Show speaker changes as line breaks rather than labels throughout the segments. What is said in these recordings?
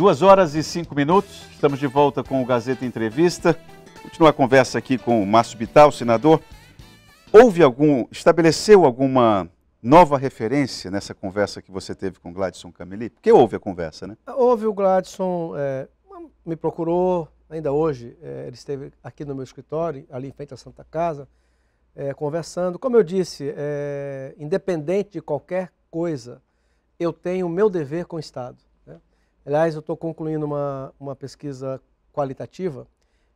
Duas horas e cinco minutos, estamos de volta com o Gazeta Entrevista. Continua a conversa aqui com o Márcio Bital, senador. Houve algum, estabeleceu alguma nova referência nessa conversa que você teve com Gladson Cameli? Porque houve a conversa, né?
Houve, o Gladson é, me procurou, ainda hoje, é, ele esteve aqui no meu escritório, ali em frente à Santa Casa, é, conversando. Como eu disse, é, independente de qualquer coisa, eu tenho o meu dever com o Estado. Aliás, eu estou concluindo uma, uma pesquisa qualitativa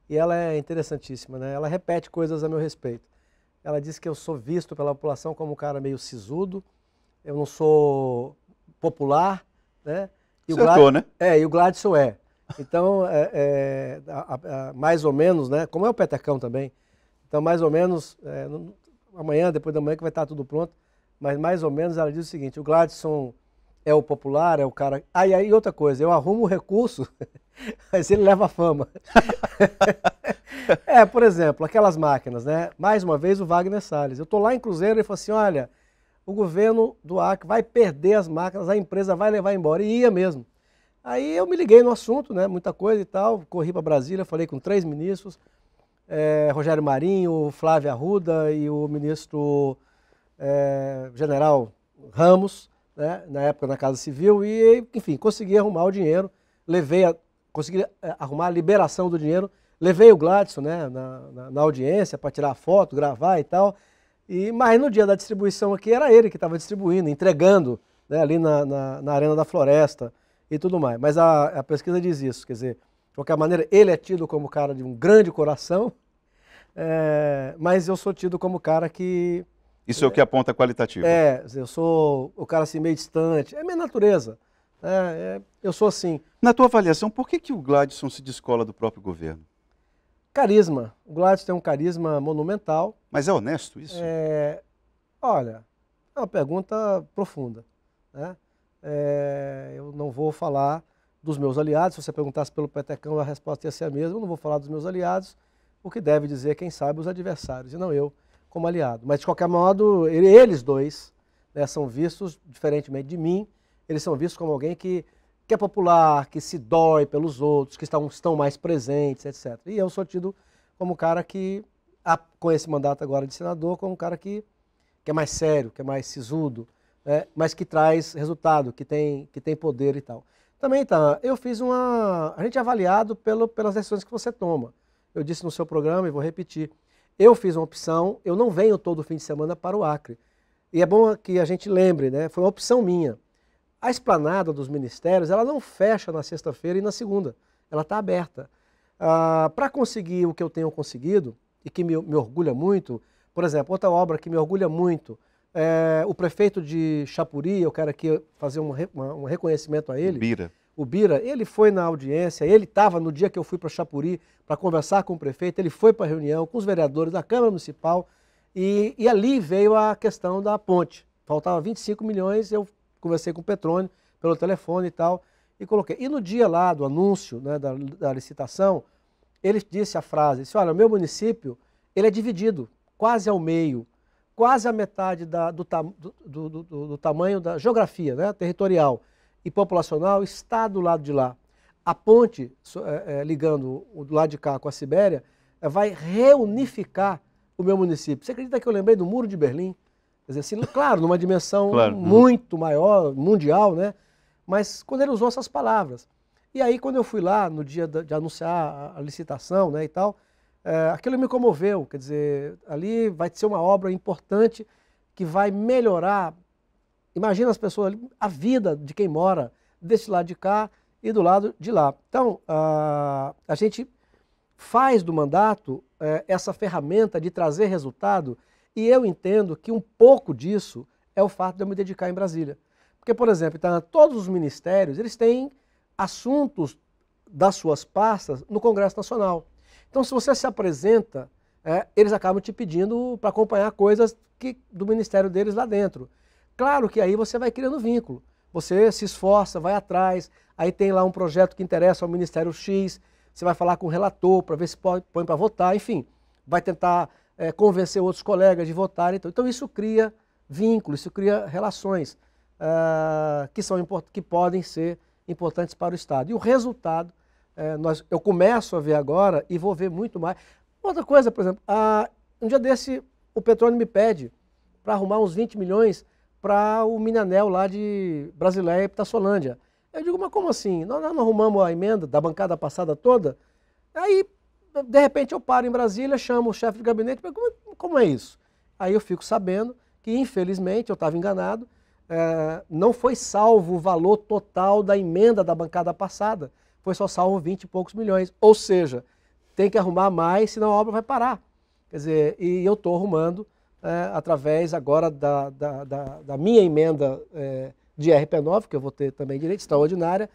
e ela é interessantíssima, né? Ela repete coisas a meu respeito. Ela diz que eu sou visto pela população como um cara meio sisudo, eu não sou popular, né? E Você é o né? É, e o Gladson é. Então, é, é, a, a, mais ou menos, né? Como é o petacão também, então mais ou menos, é, amanhã, depois da manhã que vai estar tudo pronto, mas mais ou menos ela diz o seguinte, o Gladson é o popular, é o cara. Ah, e aí outra coisa, eu arrumo o recurso, mas ele leva a fama. é, por exemplo, aquelas máquinas, né? Mais uma vez o Wagner Salles. Eu tô lá em Cruzeiro e falo assim: olha, o governo do Acre vai perder as máquinas, a empresa vai levar embora. E ia mesmo. Aí eu me liguei no assunto, né? Muita coisa e tal. Corri para Brasília, falei com três ministros: é, Rogério Marinho, Flávio Arruda e o ministro é, General Ramos né, na época na Casa Civil, e, enfim, consegui arrumar o dinheiro, levei a, consegui é, arrumar a liberação do dinheiro, levei o Gladson né, na, na, na audiência para tirar foto, gravar e tal. E, mas no dia da distribuição aqui era ele que estava distribuindo, entregando né, ali na, na, na, Arena da Floresta e tudo mais. Mas a, a pesquisa diz isso, quer dizer, de qualquer maneira, ele é tido como cara de um grande coração, é, mas eu sou tido como cara que
isso é, é o que é. aponta qualitativo. É,
eu sou o cara assim meio distante, é minha natureza. É, é, eu sou assim.
Na tua avaliação, por que, que o Gladson se descola do próprio governo?
Carisma. O Gladson tem um carisma monumental.
Mas é honesto isso?
É, olha, é uma pergunta profunda. Né? É, eu não vou falar dos meus aliados. Se você perguntasse pelo Petecão, a resposta ia ser a mesma. Eu não vou falar dos meus aliados, o que deve dizer, quem sabe, os adversários, e não eu como aliado. Mas, de qualquer modo, eles dois né, são vistos, diferentemente de mim, eles são vistos como alguém que, que é popular, que se dói pelos outros, que estão, estão mais presentes, etc. E eu sou tido como um cara que, com esse mandato agora de senador, como um cara que, que é mais sério, que é mais sisudo, né, mas que traz resultado, que tem, que tem poder e tal. Também, tá, eu fiz uma. A gente é avaliado pelo, pelas decisões que você toma. Eu disse no seu programa e vou repetir. Eu fiz uma opção, eu não venho todo fim de semana para o Acre. E é bom que a gente lembre, né? Foi uma opção minha. A esplanada dos ministérios, ela não fecha na sexta-feira e na segunda. Ela está aberta. Ah, para conseguir o que eu tenho conseguido, e que me, me orgulha muito, por exemplo, outra obra que me orgulha muito, é, o prefeito de Chapuri, eu quero aqui fazer um, um reconhecimento a ele. Bira o Bira, ele foi na audiência, ele estava no dia que eu fui para Chapuri para conversar com o prefeito, ele foi para a reunião com os vereadores da Câmara Municipal e, e, ali veio a questão da ponte. Faltava 25 milhões, eu conversei com o Petrônio pelo telefone e tal, e coloquei. E no dia lá do anúncio né, da, da, licitação, ele disse a frase, disse, olha, o meu município, ele é dividido quase ao meio, quase a metade da, do, do, do, do, tamanho da geografia né, territorial e populacional está do lado de lá. A ponte é, é, ligando o do lado de cá com a Sibéria é, vai reunificar o meu município. Você acredita que eu lembrei do Muro de Berlim? Quer dizer, assim, claro, numa dimensão claro. Uhum. muito maior, mundial, né? Mas quando ele usou essas palavras. E aí, quando eu fui lá no dia de anunciar a licitação né, e tal, é, aquilo me comoveu. Quer dizer, ali vai ser uma obra importante que vai melhorar Imagina as pessoas ali, a vida de quem mora desse lado de cá e do lado de lá. Então, a, a gente faz do mandato é, essa ferramenta de trazer resultado e eu entendo que um pouco disso é o fato de eu me dedicar em Brasília. Porque, por exemplo, então, todos os ministérios, eles têm assuntos das suas pastas no Congresso Nacional. Então, se você se apresenta, é, eles acabam te pedindo para acompanhar coisas que, do ministério deles lá dentro. Claro que aí você vai criando vínculo. Você se esforça, vai atrás, aí tem lá um projeto que interessa ao Ministério X, você vai falar com o relator para ver se põe para votar, enfim, vai tentar é, convencer outros colegas de votar Então, então isso cria vínculos, isso cria relações uh, que, são que podem ser importantes para o Estado. E o resultado, é, nós, eu começo a ver agora e vou ver muito mais. Outra coisa, por exemplo, uh, um dia desse o Petróleo me pede para arrumar uns 20 milhões para o Minanel lá de Brasileia e Pitaçolândia. Eu digo, mas como assim? Nós não arrumamos a emenda da bancada passada toda? Aí, de repente, eu paro em Brasília, chamo o chefe de gabinete, mas como, como é isso? Aí eu fico sabendo que, infelizmente, eu estava enganado, é, não foi salvo o valor total da emenda da bancada passada, foi só salvo 20 e poucos milhões. Ou seja, tem que arrumar mais, senão a obra vai parar. Quer dizer, e eu estou arrumando é, através agora da, da, da, da minha emenda é, de RP9, que eu vou ter também direito, extraordinária,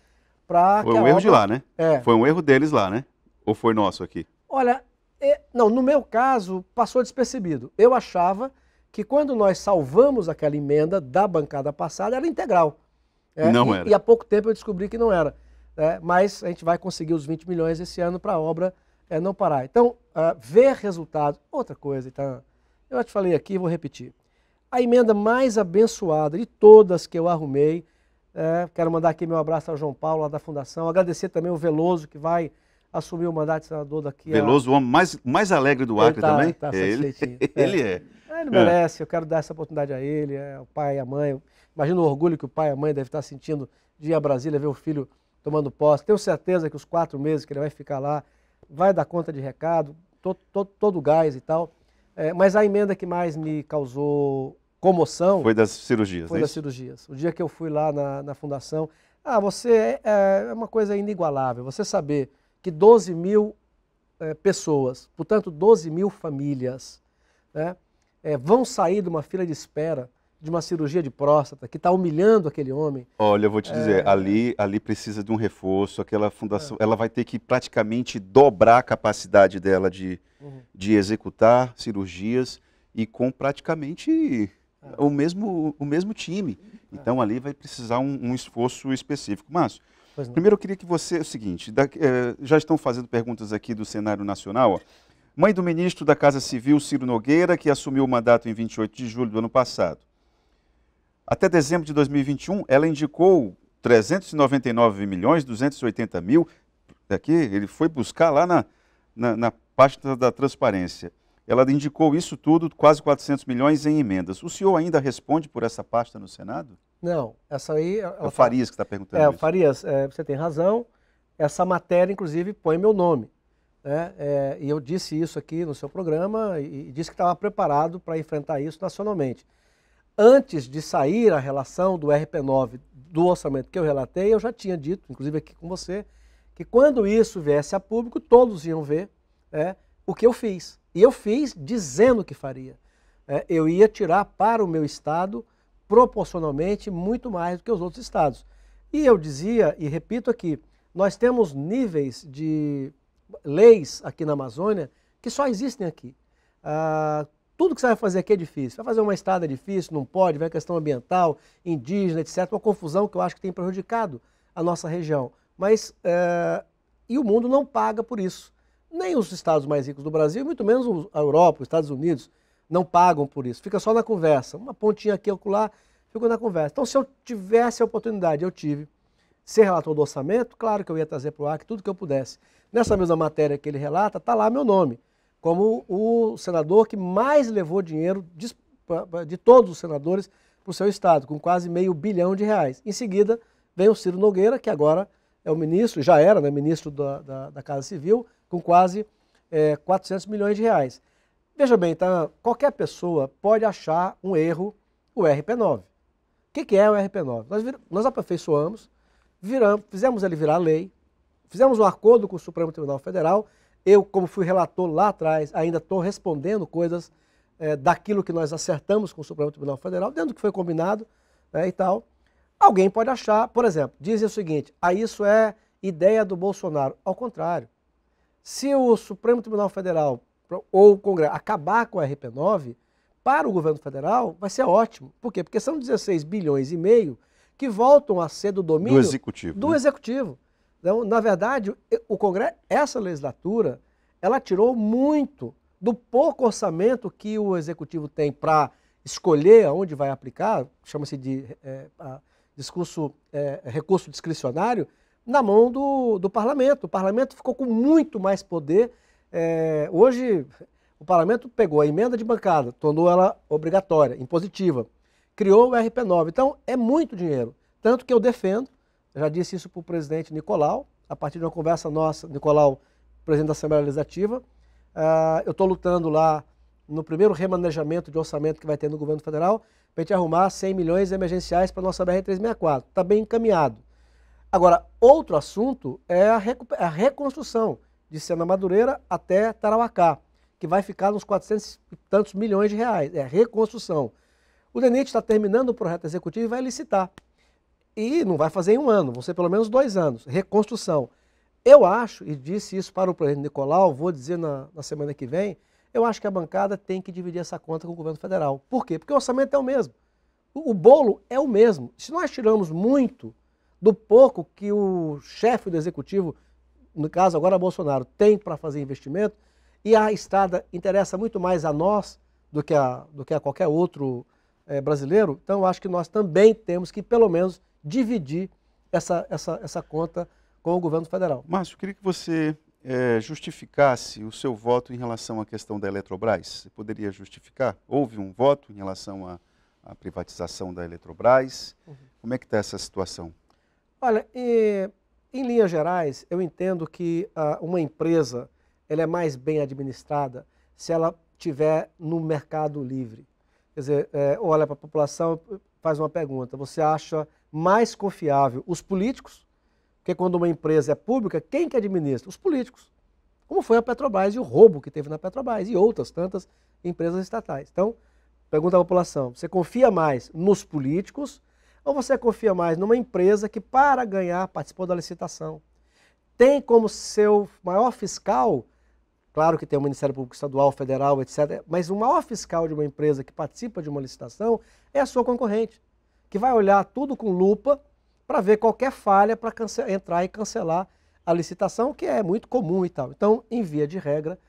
para. Foi um obra... erro de lá, né? É. Foi
um erro deles lá, né? Ou foi nosso aqui?
Olha, é, não, no meu caso, passou despercebido. Eu achava que quando nós salvamos aquela emenda da bancada passada, era integral.
É, não e, era. E há
pouco tempo eu descobri que não era. É, mas a gente vai conseguir os 20 milhões esse ano para a obra é, não parar. Então, uh, ver resultados, outra coisa, então, eu já te falei aqui, vou repetir. A emenda mais abençoada de todas que eu arrumei, é, quero mandar aqui meu abraço ao João Paulo, lá da Fundação, agradecer também o Veloso, que vai assumir o mandato de senador daqui. Veloso, a...
o homem mais, mais alegre do Acre tá, também. Tá é ele. ele é. é. Ele merece,
é. eu quero dar essa oportunidade a ele, é, o pai e a mãe. Imagina o orgulho que o pai e a mãe devem estar sentindo de ir a Brasília ver o filho tomando posse. Tenho certeza que os quatro meses que ele vai ficar lá, vai dar conta de recado, todo, todo o gás e tal. É, mas a emenda que mais me causou comoção. Foi das cirurgias, Foi é das cirurgias. O dia que eu fui lá na, na fundação. Ah, você. É, é, é uma coisa inigualável. Você saber que 12 mil é, pessoas, portanto, 12 mil famílias, né, é, vão sair de uma fila de espera de uma cirurgia de próstata, que está humilhando aquele homem.
Olha, eu vou te dizer, é. ali, ali precisa de um reforço, aquela fundação, é. ela vai ter que praticamente dobrar a capacidade dela de, uhum. de executar cirurgias e com praticamente é. o, mesmo, o mesmo time. É. Então ali vai precisar um, um esforço específico. Márcio, primeiro eu queria que você, é o seguinte, da, já estão fazendo perguntas aqui do cenário nacional, ó. Mãe do ministro da Casa Civil, Ciro Nogueira, que assumiu o mandato em 28 de julho do ano passado até dezembro de 2021, ela indicou 399 milhões 280 mil. Aqui, ele foi buscar lá na, na, na pasta da transparência. Ela indicou isso tudo, quase 400 milhões em emendas. O senhor ainda responde por essa pasta no Senado?
Não, essa aí... é o tá- Farias que está perguntando É, isso. Farias, é, você tem razão. Essa matéria, inclusive, põe meu nome. Né? É, e eu disse isso aqui no seu programa e, e disse que estava preparado para enfrentar isso nacionalmente antes de sair a relação do RP9 do orçamento que eu relatei, eu já tinha dito, inclusive aqui com você, que quando isso viesse a público, todos iam ver né, o que eu fiz. E eu fiz dizendo que faria. É, eu ia tirar para o meu Estado proporcionalmente muito mais do que os outros estados. E eu dizia, e repito aqui, nós temos níveis de leis aqui na Amazônia que só existem aqui. Ah, tudo que você vai fazer aqui é difícil. Vai fazer uma estrada é difícil, não pode, vai a questão ambiental, indígena, etc. Uma confusão que eu acho que tem prejudicado a nossa região. Mas, é... e o mundo não paga por isso. Nem os estados mais ricos do Brasil, muito menos a Europa, os Estados Unidos, não pagam por isso. Fica só na conversa. Uma pontinha aqui, lá, ficou na conversa. Então, se eu tivesse a oportunidade, eu tive, ser relator do orçamento, claro que eu ia trazer para o AC tudo que eu pudesse. Nessa mesma matéria que ele relata, está lá meu nome como o senador que mais levou dinheiro de, de todos os senadores para o seu estado, com quase meio bilhão de reais. Em seguida, vem o Ciro Nogueira, que agora é o ministro, já era né, ministro da, da, da Casa Civil, com quase é, 400 milhões de reais. Veja bem, tá, qualquer pessoa pode achar um erro o RP9. O que, que é o RP9? Nós, vir, nós aperfeiçoamos, viramos, fizemos ele virar lei, fizemos um acordo com o Supremo Tribunal Federal eu, como fui relator lá atrás, ainda estou respondendo coisas é, daquilo que nós acertamos com o Supremo Tribunal Federal, dentro do que foi combinado né, e tal. Alguém pode achar, por exemplo, dizem o seguinte: ah, isso é ideia do Bolsonaro. Ao contrário, se o Supremo Tribunal Federal ou o Congresso acabar com a RP9, para o governo federal vai ser ótimo. Por quê? Porque são 16 bilhões e meio que voltam a ser do domínio do executivo. Do né? executivo. Então, na verdade, o Congresso, essa legislatura, ela tirou muito do pouco orçamento que o Executivo tem para escolher aonde vai aplicar, chama-se de é, discurso, é, recurso discricionário, na mão do, do parlamento. O parlamento ficou com muito mais poder. É, hoje, o parlamento pegou a emenda de bancada, tornou ela obrigatória, impositiva, criou o RP9. Então, é muito dinheiro. Tanto que eu defendo já disse isso para o presidente Nicolau, a partir de uma conversa nossa, Nicolau, presidente da Assembleia Legislativa. Uh, eu estou lutando lá no primeiro remanejamento de orçamento que vai ter no governo federal, para a gente arrumar 100 milhões emergenciais para a nossa BR-364. Está bem encaminhado. Agora, outro assunto é a, a, reconstrução de Sena Madureira até Tarauacá, que vai ficar nos 400 e tantos milhões de reais. É reconstrução. O DENIT está terminando o projeto executivo e vai licitar. E não vai fazer em um ano, vão ser pelo menos dois anos. Reconstrução. Eu acho, e disse isso para o presidente Nicolau, vou dizer na, na semana que vem, eu acho que a bancada tem que dividir essa conta com o governo federal. Por quê? Porque o orçamento é o mesmo. O, o bolo é o mesmo. Se nós tiramos muito do pouco que o chefe do executivo, no caso agora Bolsonaro, tem para fazer investimento, e a estrada interessa muito mais a nós do que a, do que a qualquer outro é, brasileiro, então eu acho que nós também temos que, pelo menos, dividir essa, essa, essa conta com o governo federal.
Márcio, queria que você é, justificasse o seu voto em relação à questão da Eletrobras. Você poderia justificar? Houve um voto em relação à, à privatização da Eletrobras. Uhum. Como é que está essa situação?
Olha, e, em linhas gerais, eu entendo que uh, uma empresa ela é mais bem administrada se ela tiver no mercado livre. Quer dizer, é, olha para a população, faz uma pergunta. Você acha mais confiável? Os políticos, porque quando uma empresa é pública, quem que administra? Os políticos. Como foi a Petrobras e o roubo que teve na Petrobras e outras tantas empresas estatais. Então, pergunta à população: você confia mais nos políticos ou você confia mais numa empresa que, para ganhar, participou da licitação? Tem como seu maior fiscal Claro que tem o Ministério Público Estadual, Federal, etc. Mas o maior fiscal de uma empresa que participa de uma licitação é a sua concorrente que vai olhar tudo com lupa para ver qualquer falha para entrar e cancelar a licitação, que é muito comum e tal. Então, em via de regra,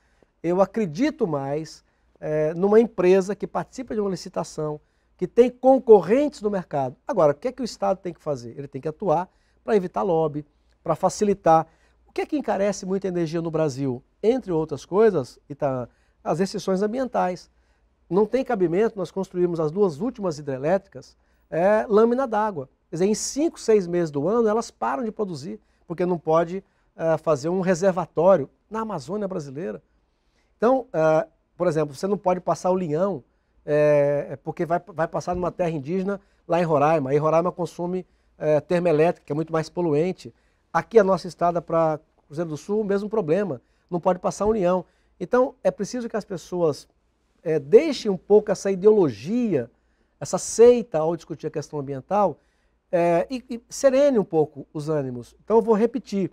eu acredito mais é, numa empresa que participa de uma licitação, que tem concorrentes no mercado. Agora, o que é que o Estado tem que fazer? Ele tem que atuar para evitar lobby, para facilitar. O que é que encarece muita energia no Brasil? Entre outras coisas, Ita, tá, as restrições ambientais. Não tem cabimento nós construímos as duas últimas hidrelétricas é, lâmina d'água. Quer dizer, em cinco, seis meses do ano, elas param de produzir, porque não pode é, fazer um reservatório na Amazônia brasileira. Então, é, por exemplo, você não pode passar o linhão, eh, porque vai, vai passar numa terra indígena lá em Roraima. E Roraima consome termoelétrica, que é muito mais poluente. Aqui a nossa estrada para Cruzeiro do Sul, o mesmo problema. Não pode passar o linhão. Então, é preciso que as pessoas é, deixem um pouco essa ideologia essa seita ao discutir a questão ambiental é, e, e serene um pouco os ânimos. Então eu vou repetir.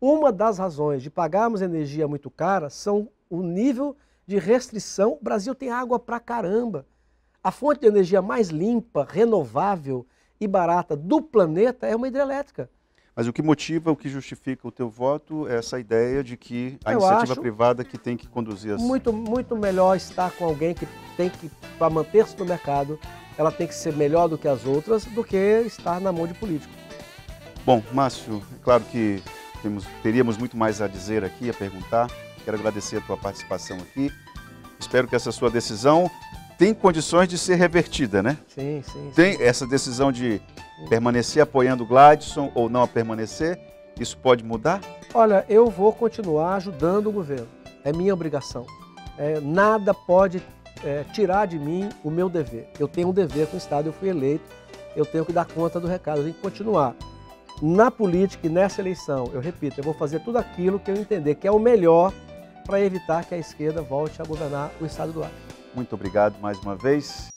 Uma das razões de pagarmos energia muito cara são o nível de restrição. O Brasil tem água pra caramba. A fonte de energia mais limpa, renovável e barata do planeta é uma hidrelétrica. Mas o que motiva, o que
justifica o teu voto é essa ideia de que a Eu iniciativa privada que tem que conduzir as Muito,
muito melhor estar com alguém que tem que, para manter-se no mercado, ela tem que ser melhor do que as outras, do que estar na mão de político.
Bom, Márcio, é claro que temos, teríamos muito mais a dizer aqui, a perguntar. Quero agradecer a tua participação aqui. Espero que essa sua decisão tem condições de ser revertida, né?
Sim, sim.
Tem sim. essa decisão de Permanecer apoiando Gladson ou não a permanecer? Isso pode
mudar? Olha, eu vou continuar ajudando o governo. É minha obrigação. É, nada pode é, tirar de mim o meu dever. Eu tenho um dever com o Estado, eu fui eleito, eu tenho que dar conta do recado, eu tenho que continuar. Na política e nessa eleição, eu repito, eu vou fazer tudo aquilo que eu entender que é o melhor para evitar que a esquerda volte a governar o Estado do Acre.
Muito obrigado mais uma vez.